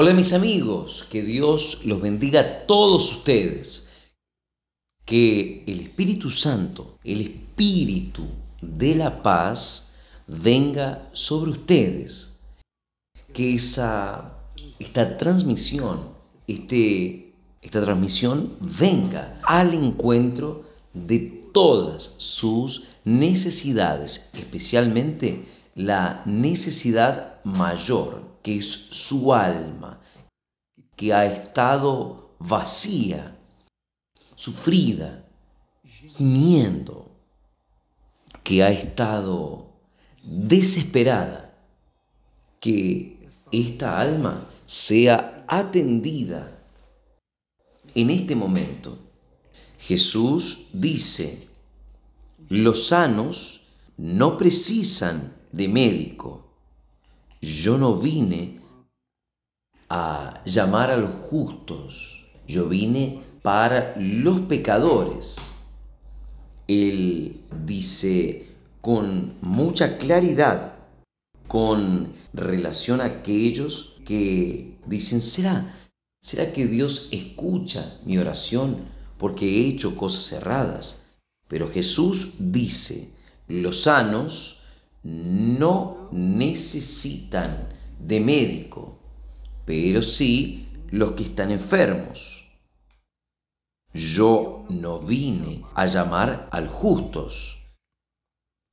Hola mis amigos, que Dios los bendiga a todos ustedes. Que el Espíritu Santo, el Espíritu de la paz, venga sobre ustedes. Que esa, esta transmisión, este, esta transmisión venga al encuentro de todas sus necesidades, especialmente la necesidad mayor que es su alma, que ha estado vacía, sufrida, gimiendo, que ha estado desesperada, que esta alma sea atendida en este momento. Jesús dice, los sanos no precisan de médico, yo no vine a llamar a los justos, yo vine para los pecadores. Él dice con mucha claridad con relación a aquellos que dicen, ¿será? ¿Será que Dios escucha mi oración porque he hecho cosas erradas? Pero Jesús dice, los sanos no necesitan de médico, pero sí los que están enfermos. Yo no vine a llamar al justos,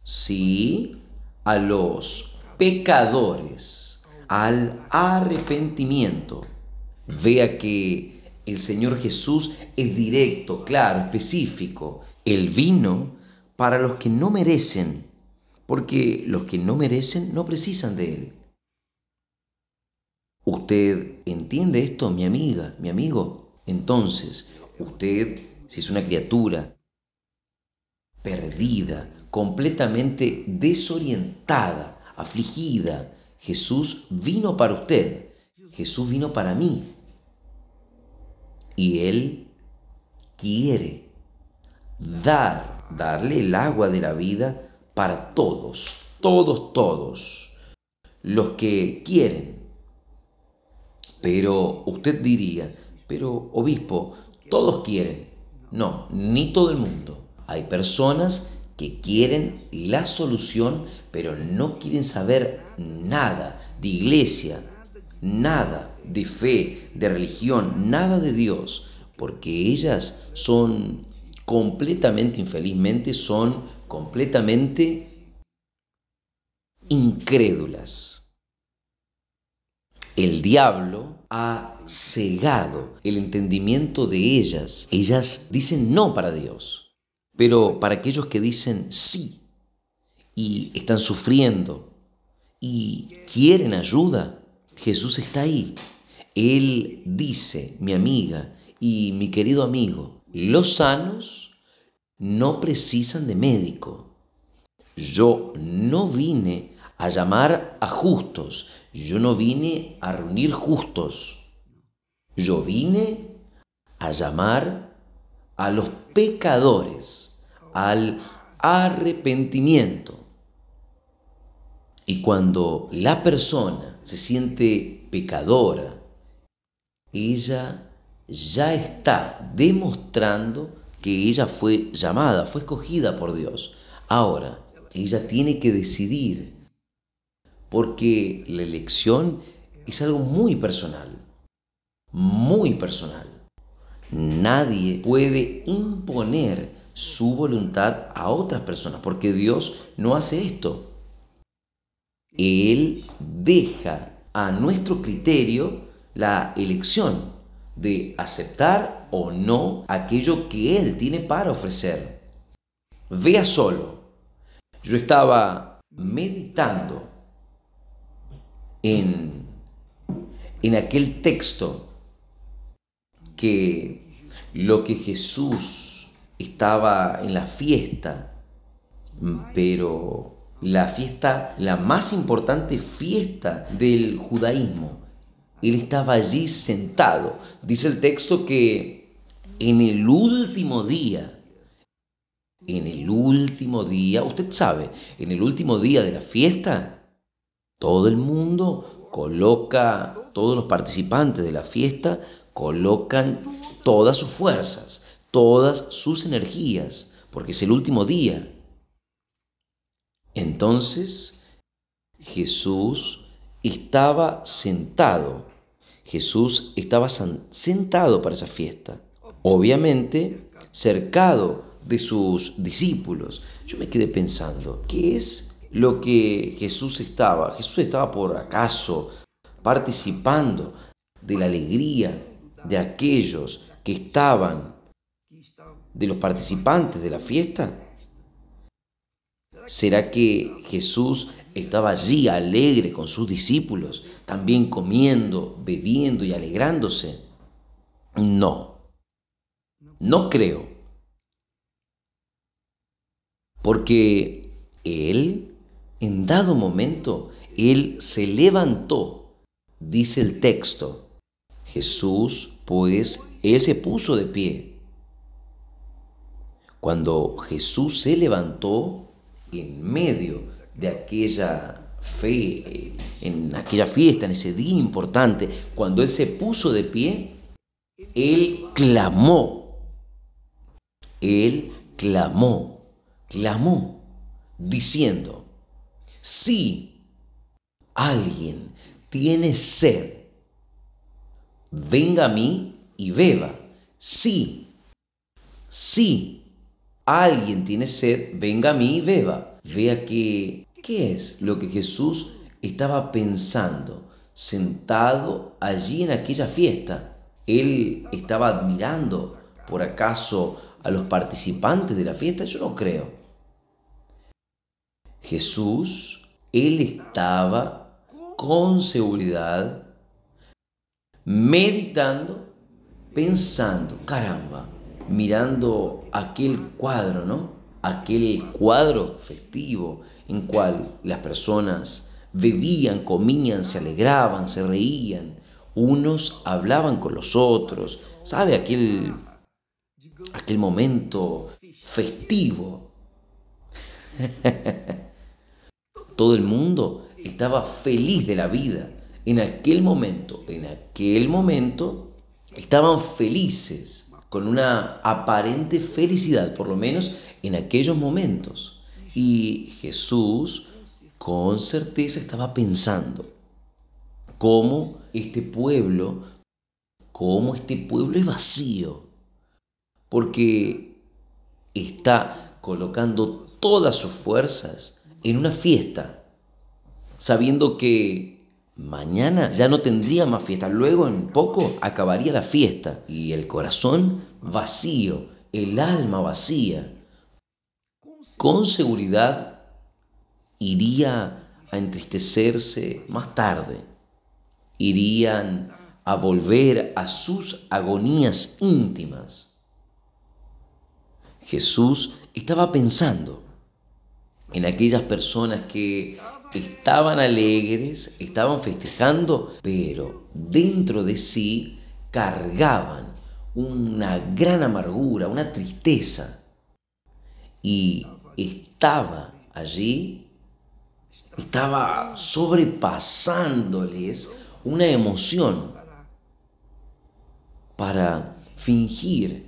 sí a los pecadores, al arrepentimiento. Vea que el Señor Jesús es directo, claro, específico. El vino para los que no merecen porque los que no merecen no precisan de Él. ¿Usted entiende esto, mi amiga, mi amigo? Entonces, usted, si es una criatura perdida, completamente desorientada, afligida, Jesús vino para usted, Jesús vino para mí. Y Él quiere dar, darle el agua de la vida para todos, todos, todos los que quieren. Pero usted diría, pero obispo, todos quieren. No, ni todo el mundo. Hay personas que quieren la solución, pero no quieren saber nada de iglesia, nada de fe, de religión, nada de Dios, porque ellas son completamente infelizmente son completamente incrédulas. El diablo ha cegado el entendimiento de ellas. Ellas dicen no para Dios, pero para aquellos que dicen sí y están sufriendo y quieren ayuda, Jesús está ahí. Él dice, mi amiga y mi querido amigo, los sanos no precisan de médico. Yo no vine a llamar a justos, yo no vine a reunir justos. Yo vine a llamar a los pecadores, al arrepentimiento. Y cuando la persona se siente pecadora, ella ya está demostrando que ella fue llamada, fue escogida por Dios. Ahora, ella tiene que decidir, porque la elección es algo muy personal, muy personal. Nadie puede imponer su voluntad a otras personas, porque Dios no hace esto. Él deja a nuestro criterio la elección de aceptar o no aquello que Él tiene para ofrecer. Vea solo, yo estaba meditando en, en aquel texto que lo que Jesús estaba en la fiesta, pero la fiesta, la más importante fiesta del judaísmo, él estaba allí sentado. Dice el texto que en el último día, en el último día, usted sabe, en el último día de la fiesta, todo el mundo coloca, todos los participantes de la fiesta colocan todas sus fuerzas, todas sus energías, porque es el último día. Entonces, Jesús estaba sentado. Jesús estaba sentado para esa fiesta. Obviamente, cercado de sus discípulos. Yo me quedé pensando, ¿qué es lo que Jesús estaba? Jesús estaba por acaso participando de la alegría de aquellos que estaban, de los participantes de la fiesta. ¿Será que Jesús estaba allí alegre con sus discípulos, también comiendo, bebiendo y alegrándose? No, no creo. Porque él, en dado momento, él se levantó, dice el texto. Jesús, pues, él se puso de pie. Cuando Jesús se levantó, en medio de aquella fe, en aquella fiesta, en ese día importante, cuando él se puso de pie, él clamó, él clamó, clamó, diciendo, si alguien tiene sed, venga a mí y beba. Si, si alguien tiene sed, venga a mí y beba. Vea que ¿Qué es lo que Jesús estaba pensando sentado allí en aquella fiesta? ¿Él estaba admirando por acaso a los participantes de la fiesta? Yo no creo. Jesús, él estaba con seguridad meditando, pensando, caramba, mirando aquel cuadro, ¿no? aquel cuadro festivo en cual las personas bebían, comían, se alegraban, se reían, unos hablaban con los otros, ¿sabe? Aquel, aquel momento festivo. Todo el mundo estaba feliz de la vida. En aquel momento, en aquel momento, estaban felices con una aparente felicidad, por lo menos en aquellos momentos. Y Jesús con certeza estaba pensando cómo este pueblo, cómo este pueblo es vacío, porque está colocando todas sus fuerzas en una fiesta, sabiendo que Mañana ya no tendría más fiesta, luego en poco acabaría la fiesta y el corazón vacío, el alma vacía. Con seguridad iría a entristecerse más tarde, irían a volver a sus agonías íntimas. Jesús estaba pensando en aquellas personas que estaban alegres, estaban festejando, pero dentro de sí cargaban una gran amargura, una tristeza. Y estaba allí, estaba sobrepasándoles una emoción para fingir,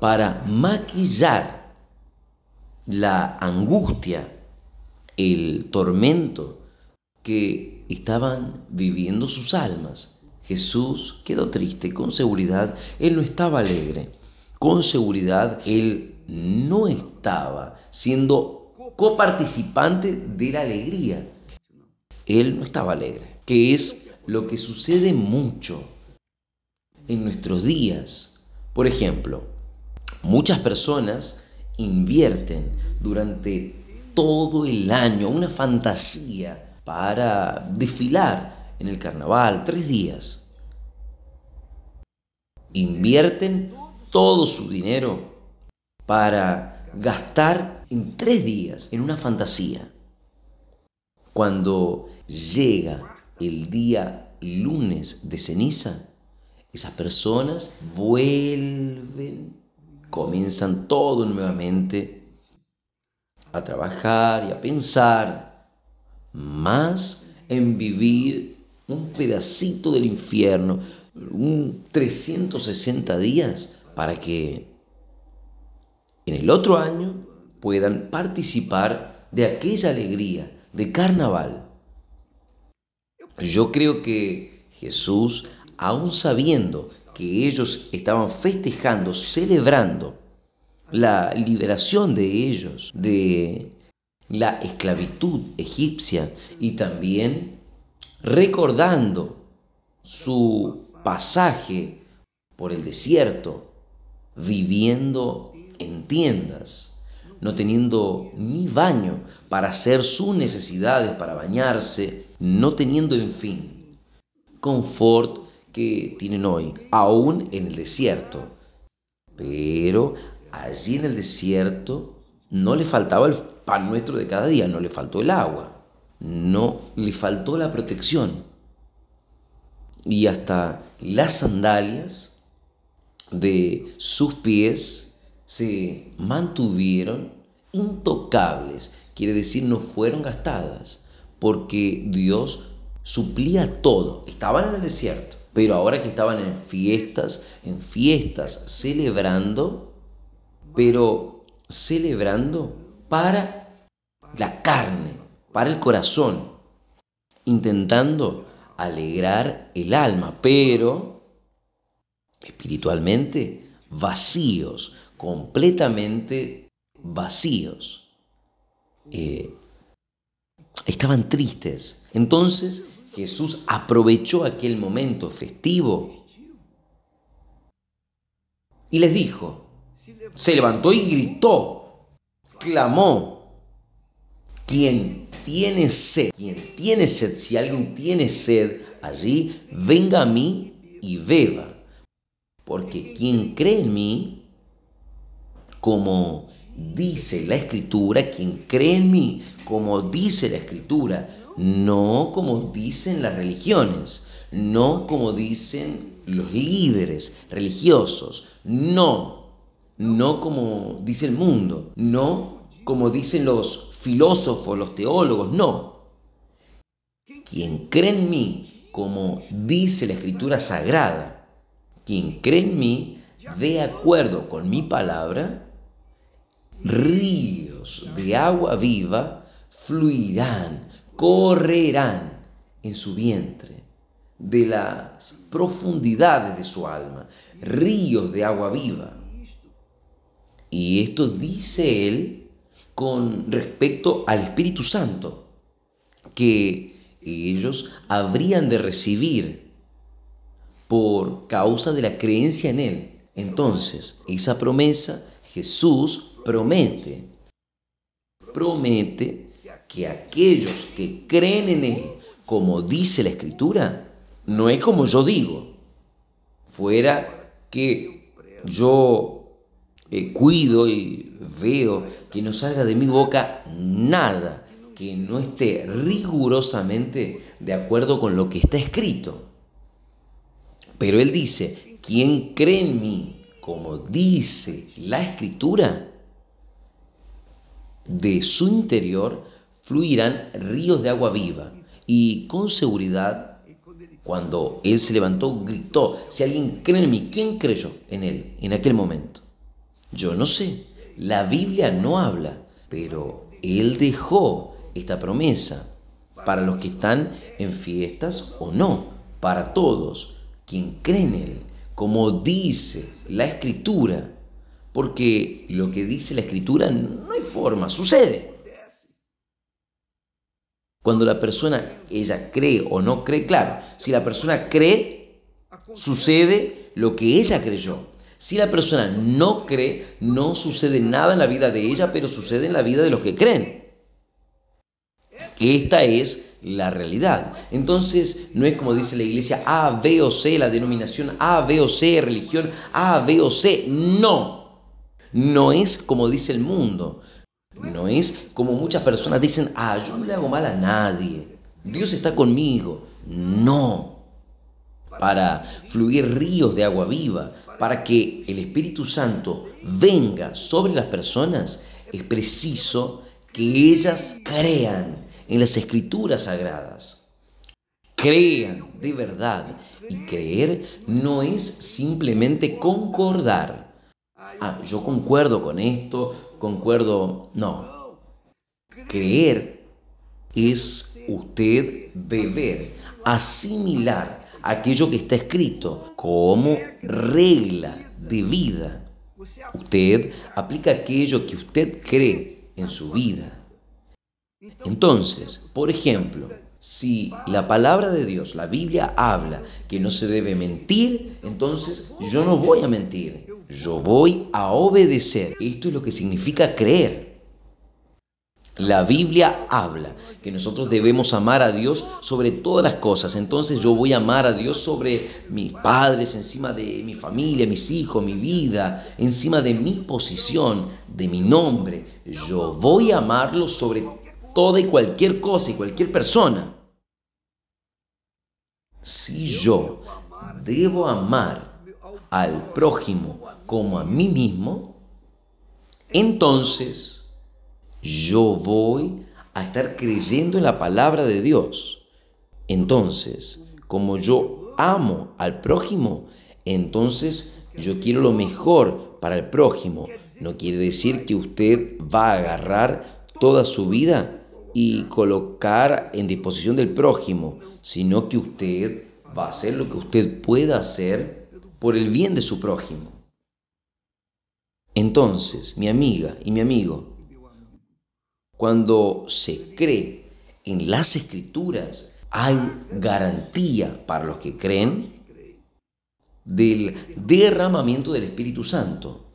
para maquillar la angustia el tormento que estaban viviendo sus almas. Jesús quedó triste, con seguridad él no estaba alegre, con seguridad él no estaba siendo coparticipante de la alegría. Él no estaba alegre, que es lo que sucede mucho en nuestros días. Por ejemplo, muchas personas invierten durante todo el año, una fantasía para desfilar en el carnaval, tres días. Invierten todo su dinero para gastar en tres días en una fantasía. Cuando llega el día lunes de ceniza, esas personas vuelven, comienzan todo nuevamente a trabajar y a pensar, más en vivir un pedacito del infierno, un 360 días, para que en el otro año puedan participar de aquella alegría de carnaval. Yo creo que Jesús, aún sabiendo que ellos estaban festejando, celebrando la liberación de ellos de la esclavitud egipcia y también recordando su pasaje por el desierto, viviendo en tiendas, no teniendo ni baño para hacer sus necesidades, para bañarse, no teniendo, en fin, confort que tienen hoy, aún en el desierto. Pero allí en el desierto no le faltaba el pan nuestro de cada día, no le faltó el agua, no le faltó la protección. Y hasta las sandalias de sus pies se mantuvieron intocables, quiere decir no fueron gastadas, porque Dios suplía todo. Estaban en el desierto, pero ahora que estaban en fiestas, en fiestas, celebrando, pero celebrando para la carne, para el corazón, intentando alegrar el alma, pero espiritualmente vacíos, completamente vacíos. Eh, estaban tristes. Entonces Jesús aprovechó aquel momento festivo y les dijo, se levantó y gritó, clamó, quien tiene sed, quien tiene sed, si alguien tiene sed allí, venga a mí y beba. Porque quien cree en mí, como dice la escritura, quien cree en mí, como dice la escritura, no como dicen las religiones, no como dicen los líderes religiosos, no no como dice el mundo, no como dicen los filósofos, los teólogos, no. Quien cree en mí, como dice la escritura sagrada, quien cree en mí, de acuerdo con mi palabra, ríos de agua viva fluirán, correrán en su vientre, de las profundidades de su alma, ríos de agua viva y esto dice él con respecto al Espíritu Santo, que ellos habrían de recibir por causa de la creencia en Él. Entonces, esa promesa Jesús promete, promete que aquellos que creen en Él, como dice la Escritura, no es como yo digo, fuera que yo eh, cuido y veo que no salga de mi boca nada que no esté rigurosamente de acuerdo con lo que está escrito. Pero él dice, quien cree en mí, como dice la escritura, de su interior fluirán ríos de agua viva. Y con seguridad, cuando él se levantó, gritó, si alguien cree en mí, ¿quién creyó en él en aquel momento? Yo no sé, la Biblia no habla, pero Él dejó esta promesa para los que están en fiestas o no, para todos, quien creen en Él, como dice la Escritura, porque lo que dice la Escritura no hay forma, sucede. Cuando la persona, ella cree o no cree, claro, si la persona cree, sucede lo que ella creyó. Si la persona no cree, no sucede nada en la vida de ella, pero sucede en la vida de los que creen. Que esta es la realidad. Entonces, no es como dice la iglesia A, B o C, la denominación A, B o C, religión A, B o C. No. No es como dice el mundo. No es como muchas personas dicen, ah, yo no le hago mal a nadie. Dios está conmigo. No. Para fluir ríos de agua viva, para que el Espíritu Santo venga sobre las personas, es preciso que ellas crean en las escrituras sagradas. Crean de verdad. Y creer no es simplemente concordar. Ah, yo concuerdo con esto, concuerdo... No. Creer es usted beber, asimilar aquello que está escrito como regla de vida. Usted aplica aquello que usted cree en su vida. Entonces, por ejemplo, si la palabra de Dios, la Biblia habla que no se debe mentir, entonces yo no voy a mentir, yo voy a obedecer. Esto es lo que significa creer. La Biblia habla que nosotros debemos amar a Dios sobre todas las cosas. Entonces yo voy a amar a Dios sobre mis padres, encima de mi familia, mis hijos, mi vida, encima de mi posición, de mi nombre. Yo voy a amarlo sobre toda y cualquier cosa y cualquier persona. Si yo debo amar al prójimo como a mí mismo, entonces yo voy a estar creyendo en la palabra de Dios. Entonces, como yo amo al prójimo, entonces yo quiero lo mejor para el prójimo. No quiere decir que usted va a agarrar toda su vida y colocar en disposición del prójimo, sino que usted va a hacer lo que usted pueda hacer por el bien de su prójimo. Entonces, mi amiga y mi amigo, cuando se cree en las escrituras, hay garantía para los que creen del derramamiento del Espíritu Santo.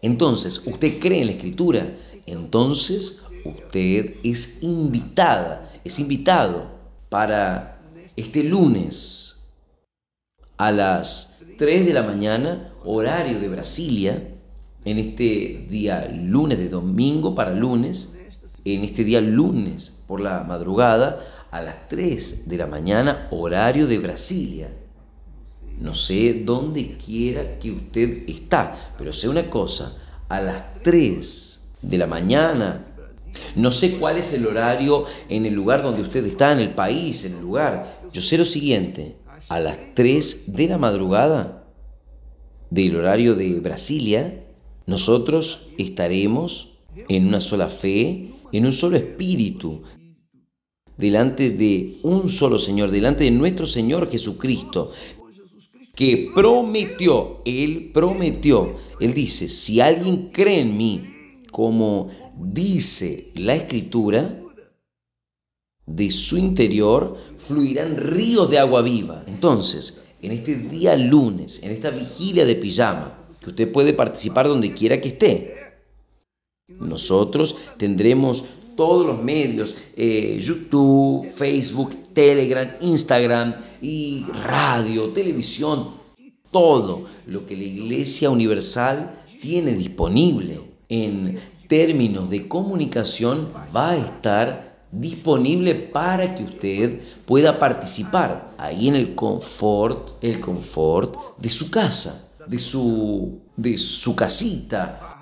Entonces, usted cree en la escritura, entonces usted es invitada, es invitado para este lunes a las 3 de la mañana, horario de Brasilia, en este día lunes de domingo para lunes, en este día lunes por la madrugada a las 3 de la mañana, horario de Brasilia. No sé dónde quiera que usted está, pero sé una cosa, a las 3 de la mañana, no sé cuál es el horario en el lugar donde usted está, en el país, en el lugar. Yo sé lo siguiente, a las 3 de la madrugada del horario de Brasilia, nosotros estaremos en una sola fe en un solo espíritu, delante de un solo Señor, delante de nuestro Señor Jesucristo, que prometió, Él prometió, Él dice, si alguien cree en mí, como dice la Escritura, de su interior fluirán ríos de agua viva. Entonces, en este día lunes, en esta vigilia de pijama, que usted puede participar donde quiera que esté, nosotros tendremos todos los medios, eh, YouTube, Facebook, Telegram, Instagram y radio, televisión, todo lo que la Iglesia Universal tiene disponible en términos de comunicación va a estar disponible para que usted pueda participar ahí en el confort, el confort de su casa, de su de su casita,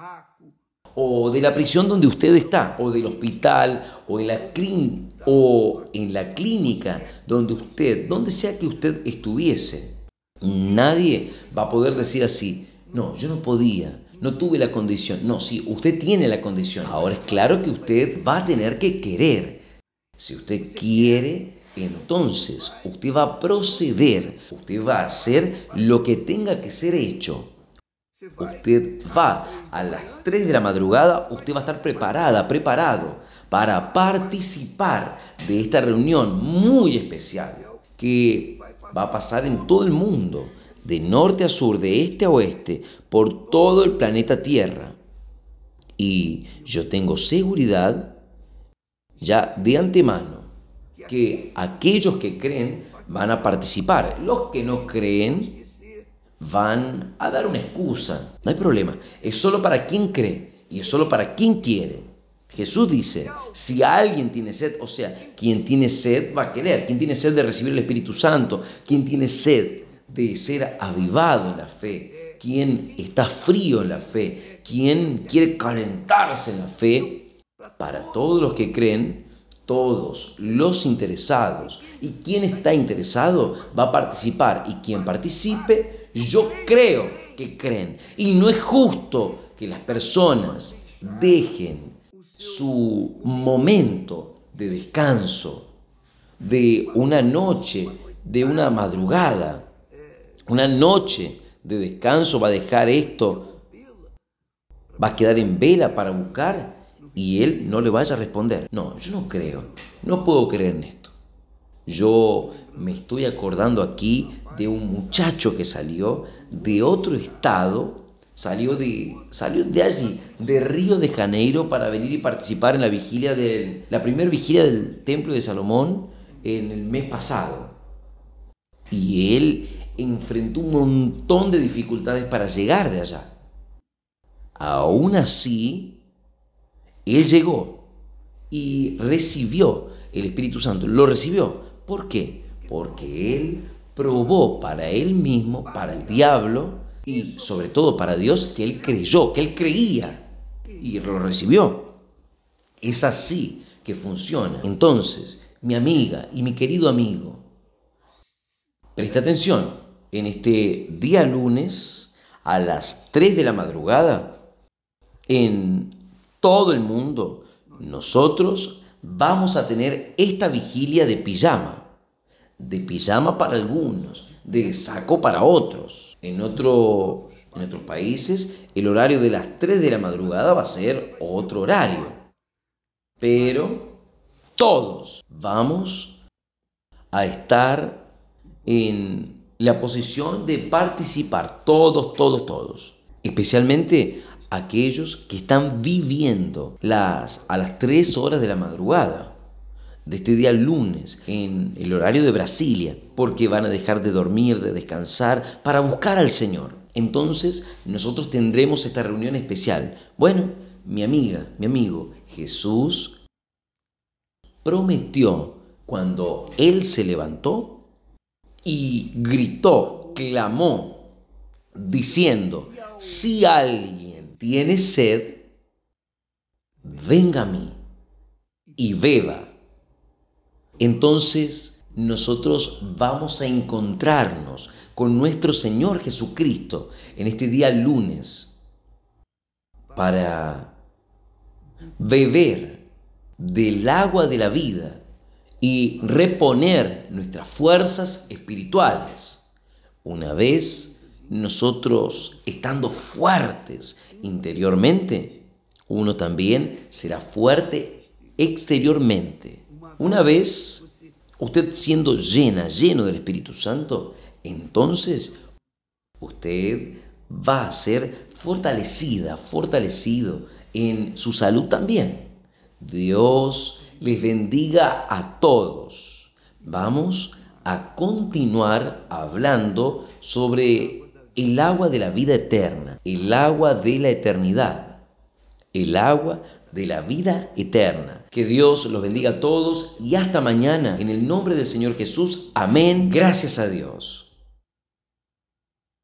o de la prisión donde usted está, o del hospital, o en la, o en la clínica donde usted, donde sea que usted estuviese. Nadie va a poder decir así, no, yo no podía, no tuve la condición. No, si usted tiene la condición. Ahora es claro que usted va a tener que querer. Si usted quiere, entonces usted va a proceder, usted va a hacer lo que tenga que ser hecho usted va a las 3 de la madrugada, usted va a estar preparada, preparado para participar de esta reunión muy especial que va a pasar en todo el mundo, de norte a sur, de este a oeste, por todo el planeta Tierra. Y yo tengo seguridad ya de antemano que aquellos que creen van a participar, los que no creen van a dar una excusa. No hay problema. Es solo para quien cree y es solo para quien quiere. Jesús dice, si alguien tiene sed, o sea, quien tiene sed va a querer, quien tiene sed de recibir el Espíritu Santo, quien tiene sed de ser avivado en la fe, quien está frío en la fe, quien quiere calentarse en la fe, para todos los que creen, todos los interesados. Y quien está interesado va a participar y quien participe yo creo que creen. Y no es justo que las personas dejen su momento de descanso, de una noche, de una madrugada, una noche de descanso, va a dejar esto, va a quedar en vela para buscar y él no le vaya a responder. No, yo no creo, no puedo creer en esto. Yo me estoy acordando aquí de un muchacho que salió de otro estado, salió de, salió de allí, de Río de Janeiro, para venir y participar en la vigilia del, la primera vigilia del Templo de Salomón en el mes pasado. Y él enfrentó un montón de dificultades para llegar de allá. Aún así, él llegó y recibió el Espíritu Santo, lo recibió. ¿Por qué? Porque él probó para él mismo, para el diablo y sobre todo para Dios que él creyó, que él creía y lo recibió. Es así que funciona. Entonces, mi amiga y mi querido amigo, presta atención. En este día lunes, a las 3 de la madrugada, en todo el mundo, nosotros vamos a tener esta vigilia de pijama. De pijama para algunos, de saco para otros. En, otros países, el horario de las 3 de la madrugada va a ser otro horario. Pero todos vamos a estar en la posición de participar, todos, todos, todos. Especialmente aquellos que están viviendo las, a las 3 horas de la madrugada de este día lunes en el horario de Brasilia, porque van a dejar de dormir, de descansar, para buscar al Señor. Entonces nosotros tendremos esta reunión especial. Bueno, mi amiga, mi amigo, Jesús prometió cuando Él se levantó y gritó, clamó, diciendo, si alguien tiene sed, venga a mí y beba. Entonces nosotros vamos a encontrarnos con nuestro Señor Jesucristo en este día lunes para beber del agua de la vida y reponer nuestras fuerzas espirituales una vez nosotros estando fuertes interiormente, uno también será fuerte exteriormente. Una vez usted siendo llena, lleno del Espíritu Santo, entonces usted va a ser fortalecida, fortalecido en su salud también. Dios les bendiga a todos. Vamos a continuar hablando sobre el agua de la vida eterna, el agua de la eternidad, el agua de la vida eterna. Que Dios los bendiga a todos y hasta mañana en el nombre del Señor Jesús. Amén. Gracias a Dios.